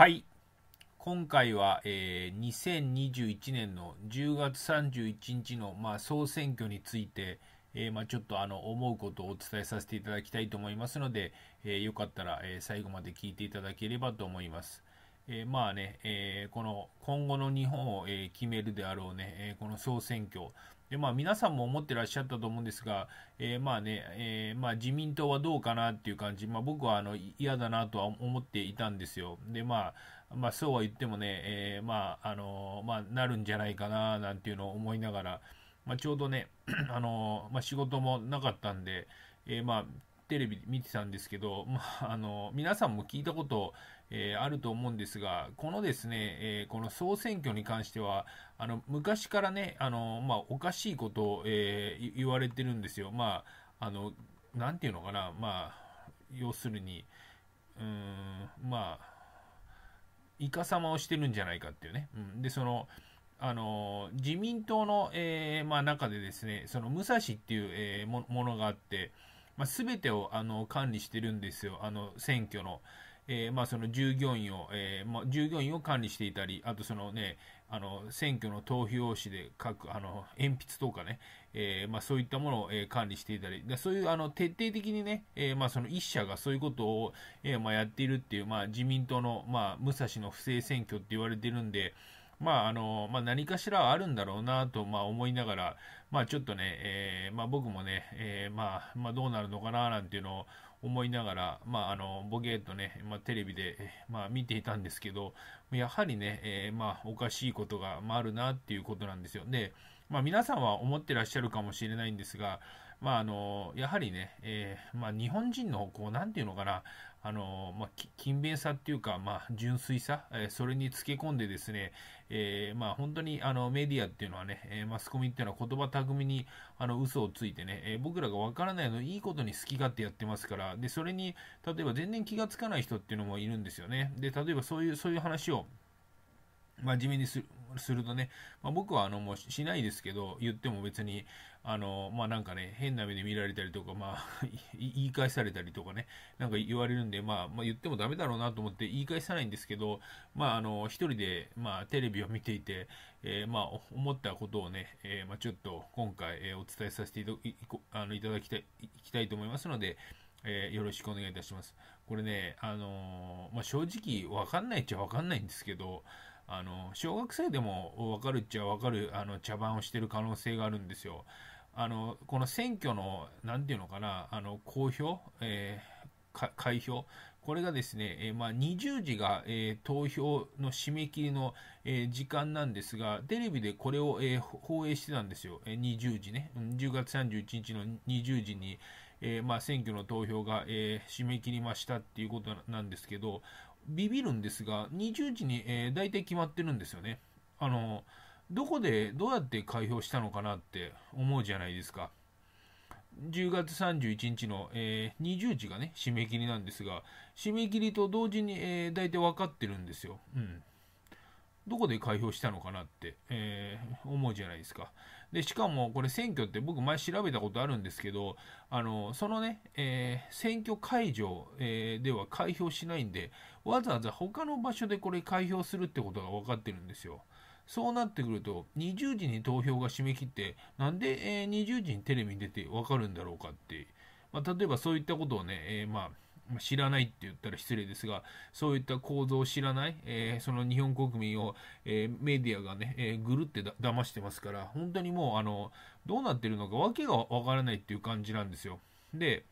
はい。今回は、えー、2021年の10月31日の、まあ、総選挙について、えー、まあ、ちょっとあの思うことをお伝えさせていただきたいと思いますので、えー、よかったら、え最後まで聞いていただければと思います。えまあね、えこの今後の日本を、え決めるであろうね、えこの総選挙、で、まあ、皆さんも思ってらっしゃったと思うんですが、えー、まあね、えー、まあ、自民党はどうかなっていう感じ、まあ、僕はあの嫌だなとは思っていたんですよ。で、まあ、まあ、そうは言ってもね、えー、まあ、あのまあ、なるんじゃないかななんていうのを思いながら、まあ、ちょうどね、あのまあ、仕事もなかったんで、えまあ、テレビ見てたんですけど、まあ、あの皆さんも聞いたことえー、あると思うんですが、このですね、えー、この総選挙に関しては、あの昔からね、あのまあ、おかしいことを、えー、言われてるんですよ。まあ、あのなんていうのかな、まあ、要するに、うん、まあ、いかさをしてるんじゃないかっていうね。うん、で、その、あの自民党の、えー、まあ、中でですね、その武蔵っていう、えー、ものがあって、まあ、全てをあの管理してるんですよ、あの選挙の。えー、まあ、その従業員を、えー、まあ、従業員を管理していたり、あとそのね、あの選挙の投票紙で書くあの鉛筆とかね、えー、まあ、そういったものを、え管理していたり、でそういうあの徹底的にね、えまあ、その一社がそういうことを、えまあ、やっているっていう、まあ、自民党の、まあ、武蔵の不正選挙って言われてるんで、まああのまあ、何かしらあるんだろうなと、まあ、思いながら、まあ、ちょっとね、えー、まあ、僕もね、えー、まあまあ、どうなるのかななんていうのを思いながら、まあ、あのボケーとね、まあ、テレビで、まあ、見ていたんですけどやはりね、えー、まあ、おかしいことが、まあ、あるなっていうことなんですよ。で、まあ、皆さんは思ってらっしゃるかもしれないんですが、まあ、あのやはりね、えー、まあ、日本人のこうなんていうのかなあの、まあ、勤勉さっていうか、まあ、純粋さ、えー、それにつけ込んでですね、えー、まあ、本当にあのメディアっていうのはね、えマスコミっていうのは言葉巧みにあの嘘をついてね、え僕らがわからないのいいことに好き勝手やってますからでそれに例えば全然気がつかない人っていうのもいるんですよねで例えばそういうそういう話を真面目にするするとね、まあ、僕はあのもうしないですけど、言っても別に、あの、まあなんかね、変な目で見られたりとか、まあ 言い返されたりとかね、なんか言われるんで、まあ、まあ、言ってもダメだろうなと思って言い返さないんですけど、まああの、一人で、まあテレビを見ていて、えー、まあ思ったことをね、えー、まあちょっと今回、えー、お伝えさせていたあのいただきたい、いきたいと思いますので、えー、よろしくお願いいたします。これね、あのー、まあ、正直わかんないっちゃわかんないんですけど、あの小学生でも分かるっちゃ分かるあの茶番をしてる可能性があるんですよ。あのこの選挙の何て言うのかなあの公表、えー、開票これがですね、えー、まあ、20時が、えー、投票の締め切りの、えー、時間なんですが、テレビでこれを、え放映してたんですよ、え20時ね、10月31日の20時に、えまあ、選挙の投票が、え締め切りましたっていうことなんですけど、ビビるんですが、20時に、えー、大体決まってるんですよね。あの、どこでどうやって開票したのかなって思うじゃないですか。10月31日の、えー、20時がね、締め切りなんですが、締め切りと同時に、えー、大体分かってるんですよ。うん。どこで開票したのかなって、えー、思うじゃないですか。で、しかもこれ選挙って僕前調べたことあるんですけど、あの、そのね、えー、選挙会場、えー、では開票しないんで、わざわざ他の場所でこれ開票するってことが分かってるんですよ。そうなってくると、20時に投票が締め切って、なんで、えー、20時にテレビに出て分かるんだろうかって、まあ、例えばそういったことをね、えー、まあ、知らないって言ったら失礼ですが、そういった構造を知らない、えー、その日本国民を、えー、メディアがね、えー、ぐるってだ騙してますから、本当にもう、あの、どうなってるのか訳がわからないっていう感じなんですよ。で、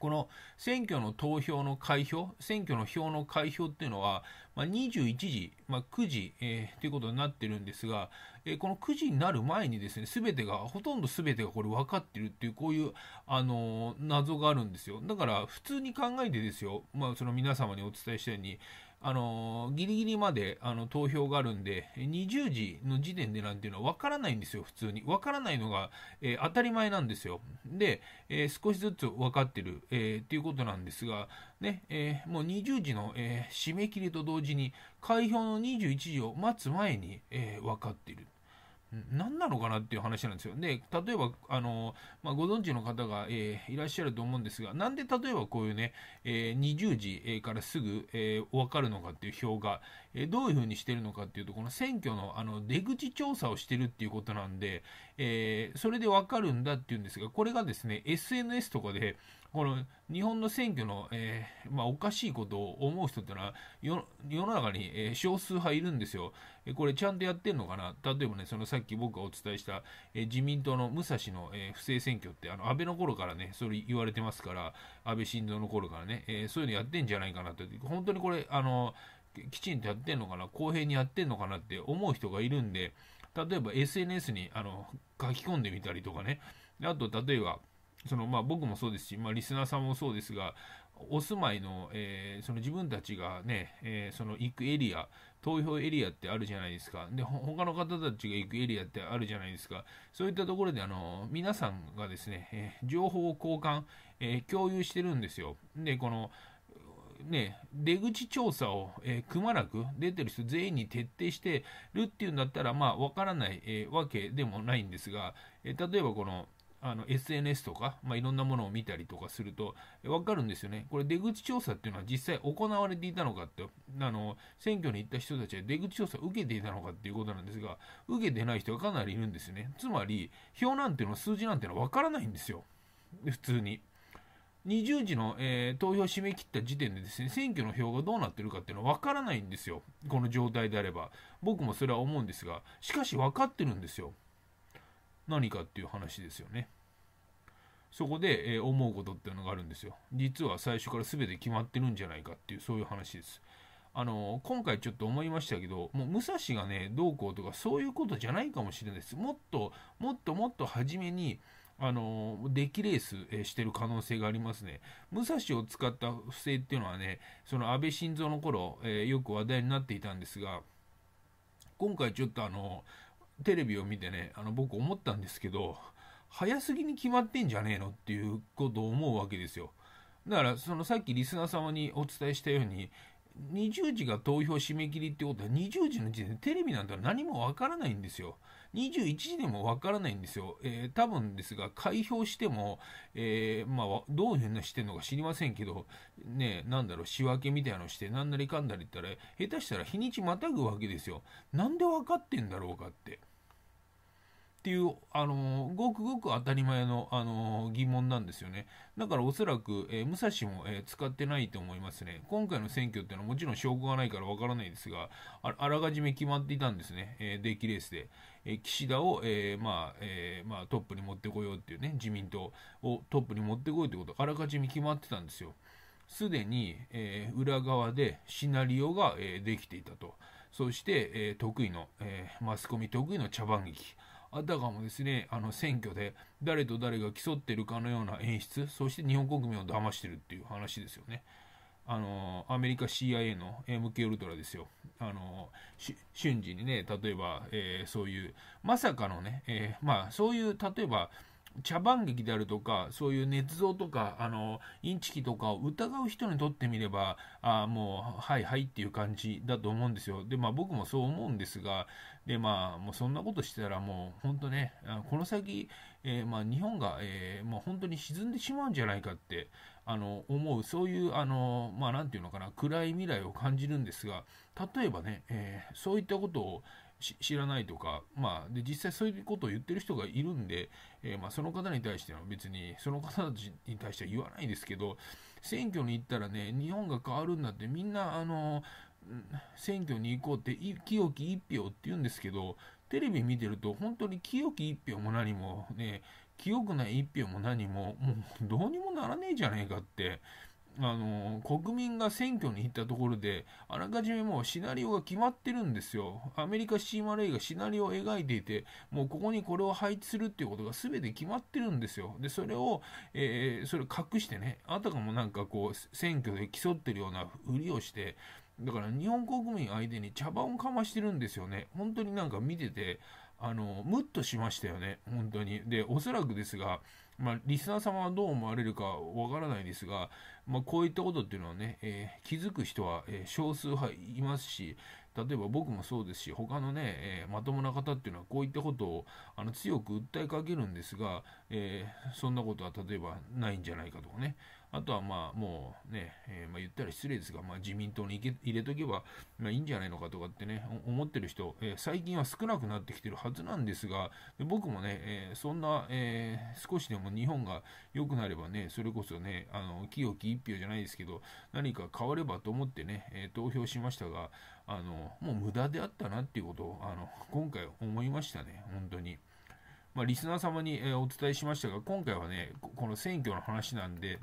この選挙の投票の開票、選挙の票の開票っていうのは、まあ、21時、まあ、9時、えー、ということになってるんですが、えー、この9時になる前にですね、すべてが、ほとんどすべてがこれ分かってるっていう、こういう、あのー、謎があるんですよ。だから、普通に考えてですよ、まあ、その皆様にお伝えしたように、あのギリギリまであの投票があるんで、20時の時点でなんていうのは分からないんですよ、普通に。分からないのが、えー、当たり前なんですよ。で、えー、少しずつ分かってる、えー、っていうことなんですが、ね、えー、もう20時の、えー、締め切りと同時に、開票の21時を待つ前に、えー、分かっている。何なのかなっていう話なんですよ。で、例えば、あの、まあ、ご存知の方が、えー、いらっしゃると思うんですが、なんで例えばこういうね、えー、20時、えからすぐ、えー、分かるのかっていう表が、えどういうふうにしてるのかっていうと、この選挙のあの出口調査をしてるっていうことなんで、えそれで分かるんだっていうんですが、これがですね、SNS とかで、この日本の選挙の、えー、まあ、おかしいことを思う人ってのは世の中に、えー、少数派いるんですよ、えー、これちゃんとやってんのかな例えばねそのさっき僕がお伝えした、え自民党の武蔵の、え不正選挙ってあの安倍の頃からねそれ言われてますから安倍晋三の頃からね、えそういうのやってんじゃないかなって本当にこれあのきちんとやってんのかな公平にやってんのかなって思う人がいるんで例えば SNS にあの書き込んでみたりとかねあと例えばそのまあ、僕もそうですし、まあ、リスナーさんもそうですが、お住まいの,、えー、その自分たちがね、えー、その行くエリア、投票エリアってあるじゃないですか。で、他の方たちが行くエリアってあるじゃないですか。そういったところで、あの、皆さんがですね、えー、情報を交換、えー、共有してるんですよ。で、この、ね、出口調査を、えー、くまなく出てる人全員に徹底してるっていうんだったら、まあ、わからない、えー、わけでもないんですが、えー、例えばこの、あの SNS とか、まあ、いろんなものを見たりとかすると分かるんですよね。これ出口調査っていうのは実際行われていたのかって、あの選挙に行った人たちは出口調査を受けていたのかっていうことなんですが、受けてない人がかなりいるんですね。つまり、票なんていうのは数字なんていうのは分からないんですよ。普通に。20時の、えー、投票締め切った時点でですね、選挙の票がどうなってるかっていうのは分からないんですよ。この状態であれば。僕もそれは思うんですが、しかし分かってるんですよ。何かっていう話ですよね。そこで、え思うことっていうのがあるんですよ。実は最初から全て決まってるんじゃないかっていう、そういう話です。あの、今回ちょっと思いましたけど、もう武蔵がね、どうこうとかそういうことじゃないかもしれないです。もっと、もっともっと初めに、あの、デッキレース、えしてる可能性がありますね。武蔵を使った不正っていうのはね、その安倍晋三の頃、えよく話題になっていたんですが、今回ちょっとあの、テレビを見てね、あの、僕思ったんですけど、早すぎに決まってんじゃねえのっていうことを思うわけですよ。だから、そのさっきリスナー様にお伝えしたように、20時が投票締め切りってことは、20時の時点でテレビなんて何もわからないんですよ。21時でもわからないんですよ。えー、多分ですが、開票しても、えー、まあ、どういうふうにしてるのか知りませんけど、ね、なんだろう、仕分けみたいなのして、なんなりかんだり言ったら、下手したら日にちまたぐわけですよ。なんで分かってんだろうかって。っていう、あのー、ごくごく当たり前の、あのー、疑問なんですよね。だからおそらく、えー、武蔵も、え使ってないと思いますね。今回の選挙っていうのはもちろん証拠がないからわからないですがあ、あらかじめ決まっていたんですね。えデッキレースで。え岸田を、えまあ、えまあ、トップに持ってこようっていうね、自民党をトップに持ってこようということ、あらかじめ決まってたんですよ。すでに、え裏側でシナリオが、えできていたと。そして、え得意の、えマスコミ得意の茶番劇。あたかもですね、あの選挙で誰と誰が競ってるかのような演出、そして日本国民を騙してるっていう話ですよね。あの、アメリカ CIA の MK ウルトラですよ。あの、瞬時にね、例えば、えー、そういう、まさかのね、えー、まあ、そういう、例えば、茶番劇であるとか、そういう捏造とか、あの、インチキとかを疑う人にとってみれば、あもう、はいはいっていう感じだと思うんですよ。で、まあ僕もそう思うんですが、で、まあ、もうそんなことしてたらもう、本当ね、この先、えー、まあ日本が、えー、ま本当に沈んでしまうんじゃないかって、あの、思う、そういう、あの、まあなんていうのかな、暗い未来を感じるんですが、例えばね、えー、そういったことを、知らないとか、まあ、で実際そういうことを言ってる人がいるんで、えー、まあ、その方に対しては別にその方たちに対しては言わないですけど選挙に行ったらね日本が変わるんだってみんなあの選挙に行こうって清き一票って言うんですけどテレビ見てると本当に清き一票も何もね清くない一票も何ももうどうにもならねえじゃねえかって。あの国民が選挙に行ったところで、あらかじめもうシナリオが決まってるんですよ。アメリカ CMA がシナリオを描いていて、もうここにこれを配置するっていうことが全て決まってるんですよ。で、それを、えー、それ隠してね、あたかもなんかこう、選挙で競ってるようなふりをして、だから日本国民相手に茶番をかましてるんですよね。本当になんか見てて、あの、ムッとしましたよね。本当に。で、おそらくですが、まあ、リスナー様はどう思われるかわからないですが、まあ、こういったことっていうのはね、えー、気づく人は、えー、少数派いますし、例えば僕もそうですし、他のね、えー、まともな方っていうのはこういったことをあの強く訴えかけるんですが、えそんなことは例えばないんじゃないかとかね、あとはまあもうね、えー、まあ、言ったら失礼ですが、まあ、自民党に入れとけば、まあ、いいんじゃないのかとかってね、思ってる人、えー、最近は少なくなってきてるはずなんですが、で僕もね、えー、そんな、え少しでも日本が良くなればね、それこそね、あの清き一票じゃないですけど、何か変わればと思ってね、え投票しましたが、あのもう無駄であったなっていうことをあの今回思いましたね、本当に。まあ、リスナー様に、えお伝えしましたが、今回はね、この選挙の話なんで、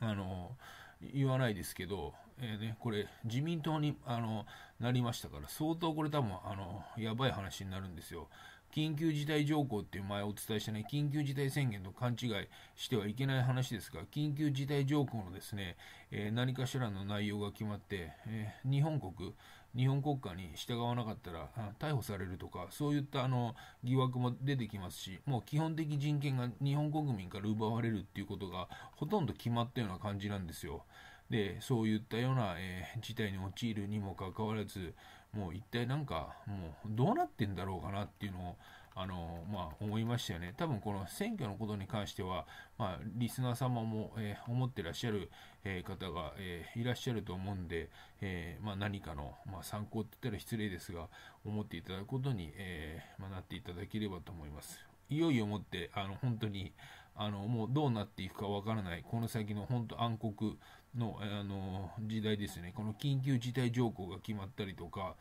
あの言わないですけど、えーね、これ自民党にあのなりましたから相当これ多分あのやばい話になるんですよ。緊急事態条項っていう前お伝えしたね、緊急事態宣言と勘違いしてはいけない話ですが、緊急事態条項のですね、えー、何かしらの内容が決まって、えー、日本国、日本国家に従わなかったら逮捕されるとか、そういったあの疑惑も出てきますし、もう基本的人権が日本国民から奪われるっていうことがほとんど決まったような感じなんですよ。で、そういったような、えー、事態に陥るにもかかわらず、もう一体なんか、もうどうなってんだろうかなっていうのを、あのまあ、思いましたよね。多分この選挙のことに関しては、まあ、リスナー様も、えー、思ってらっしゃる、えー、方が、えー、いらっしゃると思うんで、えまあ、何かの、ま参考って言ったら失礼ですが、思っていただくことに、えーまなっていただければと思います。いよいよもって、あの本当にあのもうどうなっていくかわからない、この先の本当暗黒のあの時代ですね、この緊急事態条項が決まったりとか、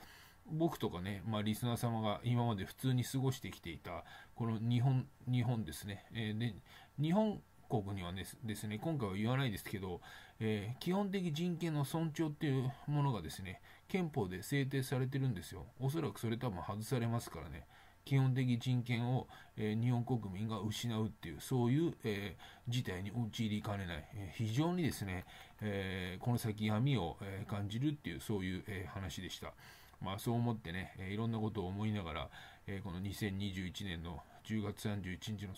僕とかね、まあ、リスナー様が今まで普通に過ごしてきていた、この日本、日本ですね。えー、で日本国にはですね、今回は言わないですけど、えー、基本的人権の尊重っていうものがですね、憲法で制定されてるんですよ。おそらくそれ多分外されますからね。基本的人権を、え日本国民が失うっていう、そういう、え事態に陥りかねない、え非常にですね、えこの先闇を、え感じるっていう、そういう、え話でした。まあ、そう思ってね、えいろんなことを思いながら、えこの2021年の10月31日の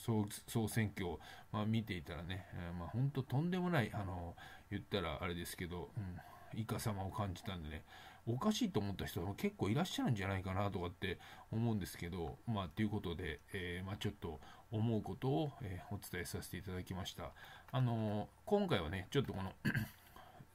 総選挙を、まあ、見ていたらね、えまあ、本当とんでもない、あの言ったらあれですけど、うん、イカ様を感じたんでね、おかしいと思った人も結構いらっしゃるんじゃないかなとかって思うんですけど、まあ、ということで、えー、まあ、ちょっと思うことを、えー、お伝えさせていただきました。あの今回はね、ちょっとこの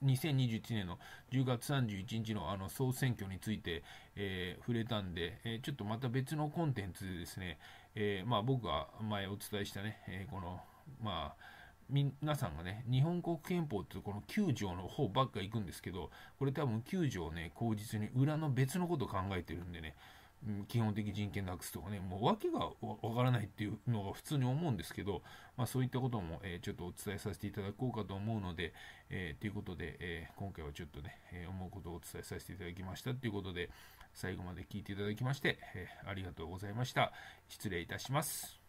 2021 年の10月31日のあの総選挙について、えー、触れたんで、えー、ちょっとまた別のコンテンツでですね、えー、まあ、僕が前お伝えしたね、えこの、まあ、皆さんがね、日本国憲法っていうこの9条の方ばっか行くんですけど、これ多分9条ね、口実に裏の別のこと考えてるんでね、基本的人権なくすとかね、もう訳がわからないっていうのが普通に思うんですけど、まあそういったことも、えー、ちょっとお伝えさせていただこうかと思うので、えー、ということで、えー、今回はちょっとね、えー、思うことをお伝えさせていただきましたということで、最後まで聞いていただきまして、えありがとうございました。失礼いたします。